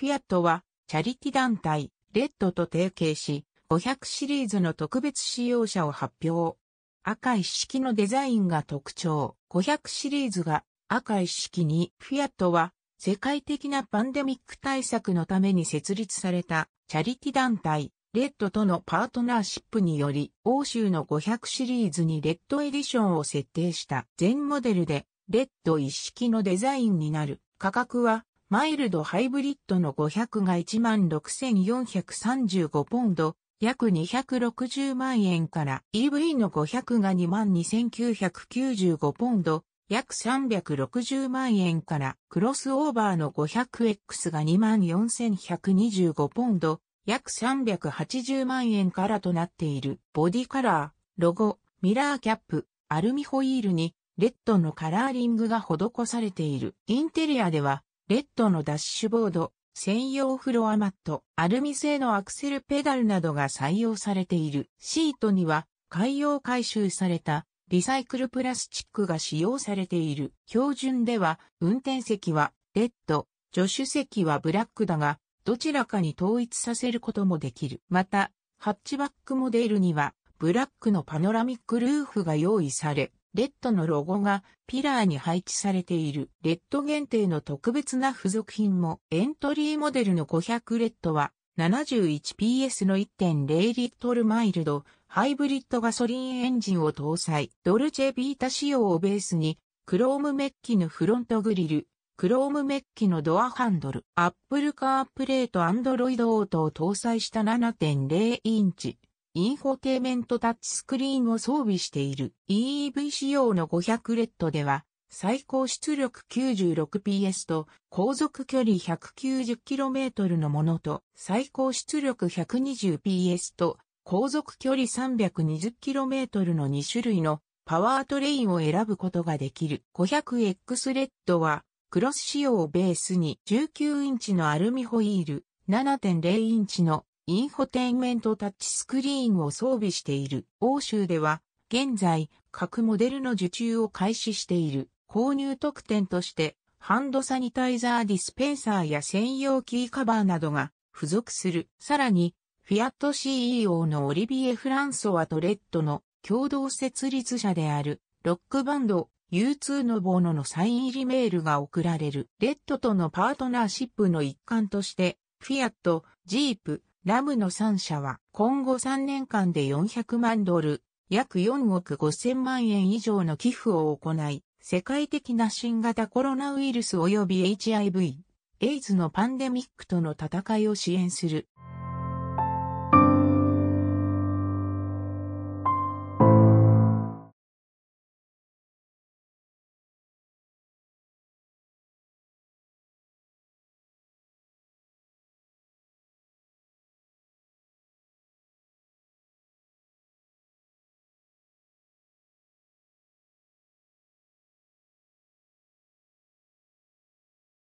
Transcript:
フィアットは、チャリティ団体、レッドと提携し、500シリーズの特別使用車を発表。赤一式のデザインが特徴。500シリーズが赤一式に、フィアットは世界的なパンデミック対策のために設立されたチャリティ団体、レッドとのパートナーシップにより、欧州の500シリーズにレッドエディションを設定した全モデルで、レッド一式のデザインになる。価格はマイルドハイブリッドの500が16,435ポンド、約260万円から EV の500が22,995ポンド、約360万円からクロスオーバーの 500X が24,125ポンド、約380万円からとなっているボディカラー、ロゴ、ミラーキャップ、アルミホイールにレッドのカラーリングが施されている。インテリアではレッドのダッシュボード、専用フロアマット、アルミ製のアクセルペダルなどが採用されている。シートには海洋回収されたリサイクルプラスチックが使用されている。標準では運転席はレッド、助手席はブラックだが、どちらかに統一させることもできる。また、ハッチバックモデルにはブラックのパノラミックルーフが用意され、レッドのロゴがピラーに配置されている。レッド限定の特別な付属品もエントリーモデルの500レッドは 71PS の1.0リットルマイルドハイブリッドガソリンエンジンを搭載。ドルチェビータ仕様をベースにクロームメッキのフロントグリル、クロームメッキのドアハンドル、アップルカープレート＆ a y と a n ド r o i を搭載した7.0インチインフォテイメントタッチスクリーンを装備している EEV 仕様の500レッ d では、最高出力 96PS と航続距離 190km のものと最高出力 120PS と航続距離 320km の2種類のパワートレインを選ぶことができる 500X レッドはクロス仕様をベースに19インチのアルミホイール、7.0インチのインフォテインメントタッチスクリーンを装備している。欧州では、現在、各モデルの受注を開始している。購入特典として、ハンドサニタイザーディスペンサーや専用キーカバーなどが付属する。さらに、フィアット CEO のオリビエ・フランソワとレッドの共同設立者であるロックバンド U2 のボーノのサイン入りメールが送られる。レッドとのパートナーシップの一環として、フィアット、ジープ、ラムの3社は今後3年間で400万ドル、約4億5000万円以上の寄付を行い、世界的な新型コロナウイルス及び HIV、エイズのパンデミックとの戦いを支援する